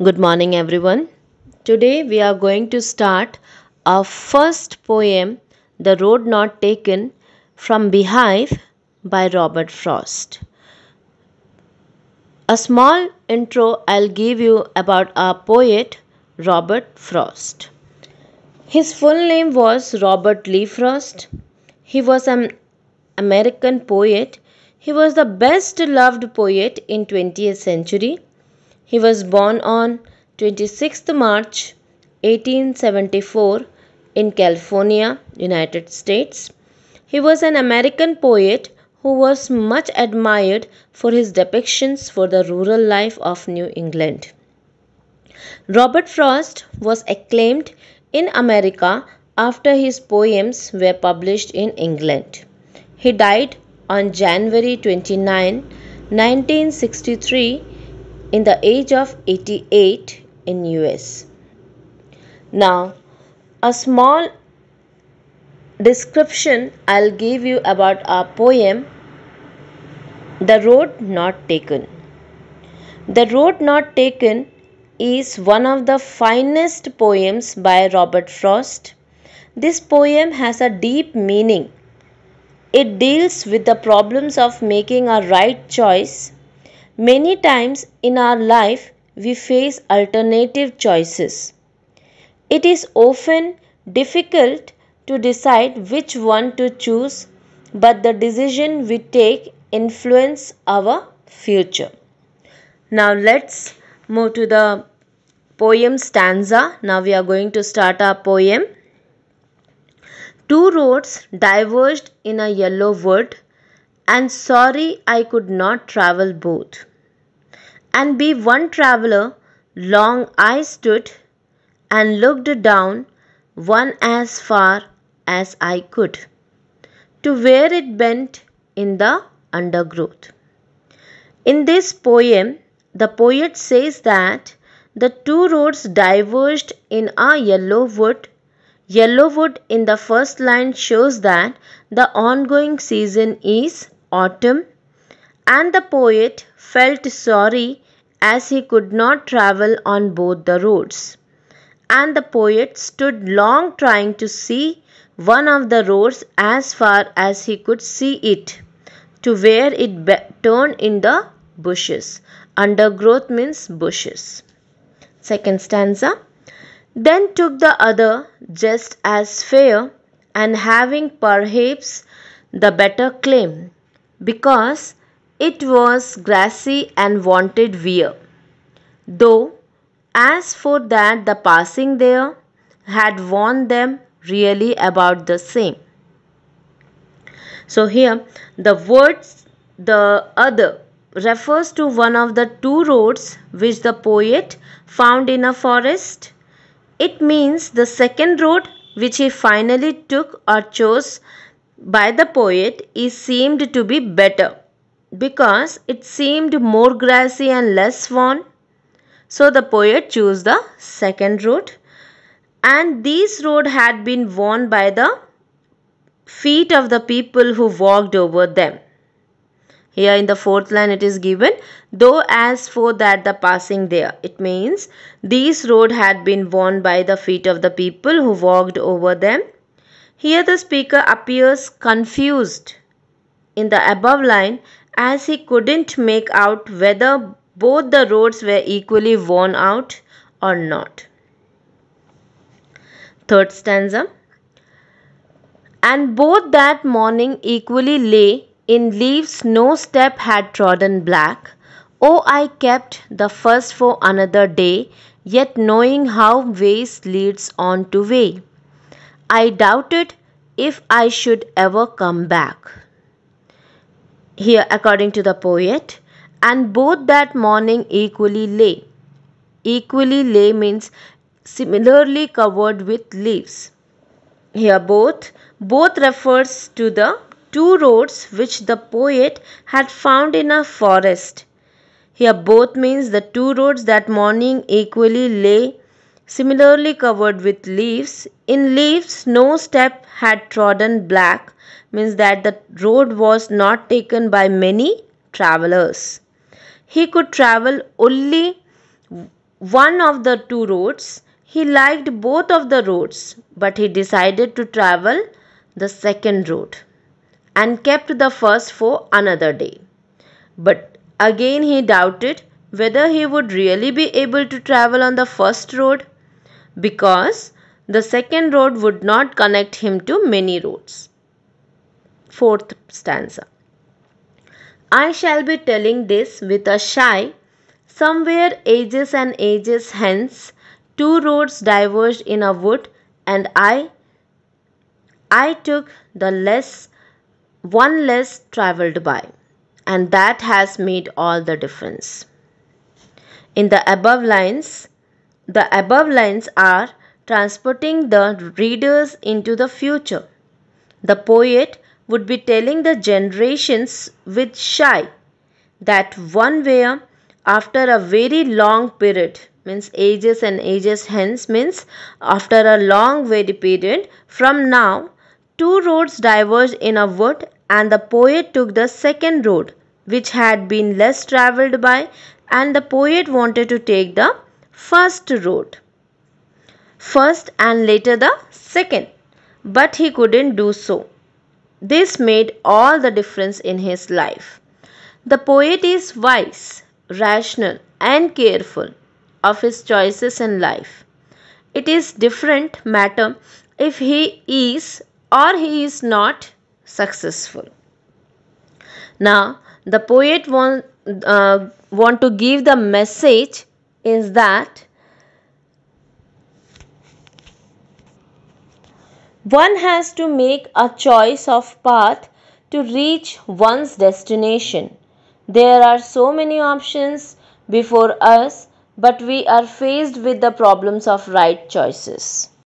Good morning, everyone. Today we are going to start our first poem, The Road Not Taken, from Beehive by Robert Frost. A small intro I'll give you about our poet, Robert Frost. His full name was Robert Lee Frost. He was an American poet. He was the best loved poet in 20th century he was born on 26th March 1874 in California, United States. He was an American poet who was much admired for his depictions for the rural life of New England. Robert Frost was acclaimed in America after his poems were published in England. He died on January 29, 1963 in the age of 88 in US. Now, a small description I'll give you about our poem The Road Not Taken. The Road Not Taken is one of the finest poems by Robert Frost. This poem has a deep meaning. It deals with the problems of making a right choice Many times in our life, we face alternative choices. It is often difficult to decide which one to choose, but the decision we take influence our future. Now let's move to the poem stanza. Now we are going to start our poem. Two roads diverged in a yellow wood, and sorry I could not travel both and be one traveler long I stood and looked down one as far as I could to where it bent in the undergrowth. In this poem, the poet says that the two roads diverged in a yellow wood. Yellow wood in the first line shows that the ongoing season is autumn and the poet felt sorry as he could not travel on both the roads. And the poet stood long trying to see one of the roads as far as he could see it, to where it be- turned in the bushes. Undergrowth means bushes. Second stanza. Then took the other just as fair and having perhaps the better claim because it was grassy and wanted wear, though as for that the passing there had warned them really about the same. So here the words the other refers to one of the two roads which the poet found in a forest. It means the second road which he finally took or chose by the poet is seemed to be better because it seemed more grassy and less worn. So the poet chose the second road and this road had been worn by the feet of the people who walked over them. Here in the fourth line it is given, though as for that the passing there. It means these road had been worn by the feet of the people who walked over them. Here the speaker appears confused. In the above line, as he couldn't make out whether both the roads were equally worn out or not. Third stanza. And both that morning equally lay in leaves no step had trodden black. Oh, I kept the first for another day, yet knowing how ways leads on to way. I doubted if I should ever come back here according to the poet and both that morning equally lay equally lay means similarly covered with leaves here both both refers to the two roads which the poet had found in a forest here both means the two roads that morning equally lay similarly covered with leaves in leaves no step had trodden black means that the road was not taken by many travelers. He could travel only one of the two roads. He liked both of the roads, but he decided to travel the second road and kept the first for another day. But again he doubted whether he would really be able to travel on the first road because the second road would not connect him to many roads. Fourth stanza. I shall be telling this with a shy. Somewhere ages and ages hence, two roads diverged in a wood, and I, I took the less, one less traveled by, and that has made all the difference. In the above lines, the above lines are transporting the readers into the future. The poet would be telling the generations with shy that one way after a very long period means ages and ages hence means after a long very period from now two roads diverged in a wood and the poet took the second road which had been less traveled by and the poet wanted to take the first road first and later the second but he couldn't do so this made all the difference in his life. The poet is wise, rational, and careful of his choices in life. It is different matter if he is or he is not successful. Now, the poet want, uh, want to give the message is that One has to make a choice of path to reach one's destination. There are so many options before us, but we are faced with the problems of right choices.